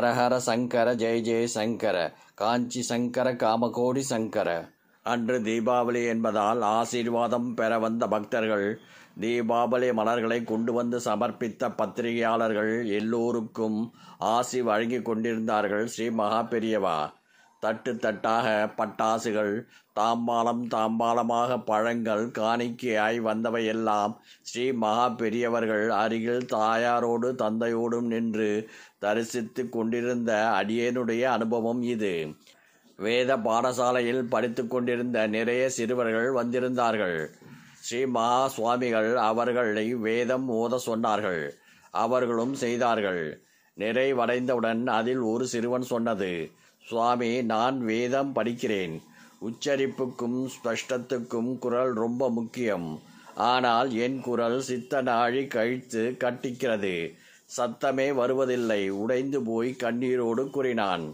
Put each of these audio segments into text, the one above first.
ஹரஹர சங்கர ஜெய ஜெய சங்கர காஞ்சி சங்கர காமகோடி சங்கர அன்று தீபாவளி என்பதால் ஆசீர்வாதம் பெற வந்த பக்தர்கள் தீபாவளி மலர்களை கொண்டு வந்து சமர்ப்பித்த பத்திரிகையாளர்கள் எல்லோருக்கும் ஆசி வழங்கி கொண்டிருந்தார்கள் ஸ்ரீ மகா பெரியவா தட்டு தட்டாக பட்டாசுகள் தாம்பாலம் தாம்பாலமாக பழங்கள் காணிக்கையாய் வந்தவையெல்லாம் ஸ்ரீ மகா பெரியவர்கள் அருகில் தாயாரோடு தந்தையோடும் நின்று தரிசித்து கொண்டிருந்த அடியேனுடைய அனுபவம் இது வேத பாடசாலையில் படித்து கொண்டிருந்த நிறைய சிறுவர்கள் வந்திருந்தார்கள் ஸ்ரீ மகா சுவாமிகள் அவர்களை வேதம் ஓத சொன்னார்கள் அவர்களும் செய்தார்கள் நிறைவடைந்தவுடன் அதில் ஒரு சிறுவன் சொன்னது சுவாமி நான் வேதம் படிக்கிறேன் உச்சரிப்புக்கும் ஸ்பஷ்டத்துக்கும் குரல் ரொம்ப முக்கியம் ஆனால் என் குரல் சித்த நாழி கழித்து கட்டிக்கிறது சத்தமே வருவதில்லை உடைந்து போய் கண்ணீரோடு கூறினான்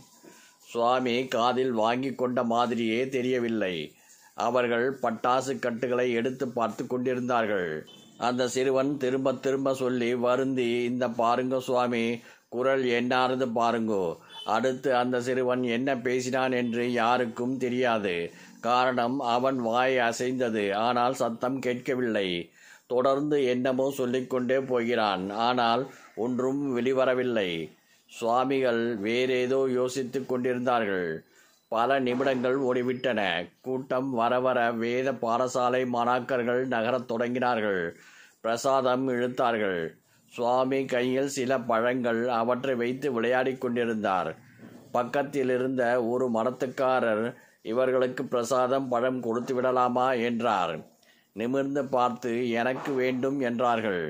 சுவாமி காதில் வாங்கி கொண்ட மாதிரியே தெரியவில்லை அவர்கள் பட்டாசு கட்டுகளை எடுத்து பார்த்து கொண்டிருந்தார்கள் அந்த சிறுவன் திரும்ப திரும்ப சொல்லி வருந்தி இந்த பாருங்க சுவாமி குரல் என்னாரது பாருங்கோ அடுத்து அந்த சிறுவன் என்ன பேசினான் என்று யாருக்கும் தெரியாது காரணம் அவன் வாய் அசைந்தது ஆனால் சத்தம் கேட்கவில்லை தொடர்ந்து என்னமோ சொல்லிக்கொண்டே போகிறான் ஆனால் ஒன்றும் வெளிவரவில்லை சுவாமிகள் வேறேதோ யோசித்து கொண்டிருந்தார்கள் பல நிமிடங்கள் ஓடிவிட்டன கூட்டம் வர வர வேத பாடசாலை மாணாக்கர்கள் நகரத் தொடங்கினார்கள் பிரசாதம் இழுத்தார்கள் சுவாமி கையில் சில பழங்கள் அவற்றை வைத்து விளையாடிக் கொண்டிருந்தார் பக்கத்தில் இருந்த ஒரு மரத்துக்காரர் இவர்களுக்கு பிரசாதம் பழம் கொடுத்து விடலாமா என்றார் நிமிர்ந்து பார்த்து எனக்கு வேண்டும் என்றார்கள்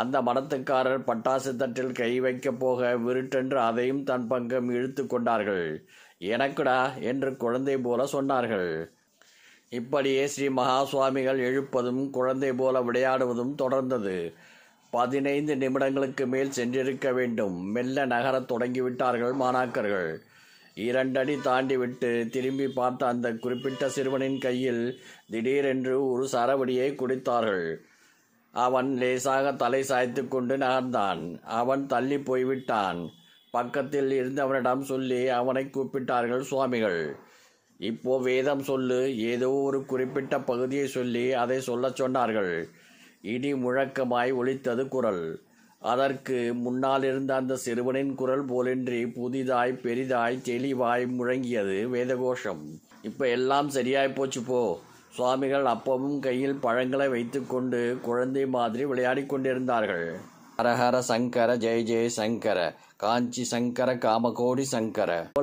அந்த மரத்துக்காரர் பட்டாசு தட்டில் கை வைக்கப் போக விருட்டென்று அதையும் தன் பங்கம் இழுத்து கொண்டார்கள் எனக்குடா என்று குழந்தை போல சொன்னார்கள் இப்படியே ஸ்ரீ மகா சுவாமிகள் எழுப்பதும் குழந்தை போல விளையாடுவதும் தொடர்ந்தது பதினைந்து நிமிடங்களுக்கு மேல் சென்றிருக்க வேண்டும் மெல்ல நகரத் தொடங்கிவிட்டார்கள் மாணாக்கர்கள் இரண்டடி தாண்டிவிட்டு திரும்பி பார்த்த அந்த குறிப்பிட்ட சிறுவனின் கையில் திடீரென்று ஒரு சரவடியை குடித்தார்கள் அவன் லேசாக தலை சாய்த்து கொண்டு நகர்ந்தான் அவன் தள்ளி போய்விட்டான் பக்கத்தில் இருந்தவனிடம் சொல்லி அவனை கூப்பிட்டார்கள் சுவாமிகள் இப்போ வேதம் சொல்லு ஏதோ ஒரு குறிப்பிட்ட பகுதியை சொல்லி அதை சொல்லச் சொன்னார்கள் இடி முழக்கமாய் ஒழித்தது குரல் அதற்கு முன்னால் இருந்த அந்த சிறுவனின் குரல் போலின்றி புதிதாய் பெரிதாய் தெளிவாய் முழங்கியது வேதகோஷம் இப்ப எல்லாம் சரியாய் போச்சு போ சுவாமிகள் அப்பவும் கையில் பழங்களை வைத்துக்கொண்டு குழந்தை மாதிரி விளையாடி கொண்டிருந்தார்கள் ஹரஹர சங்கர ஜெய ஜெய சங்கர காஞ்சி சங்கர காமகோடி சங்கர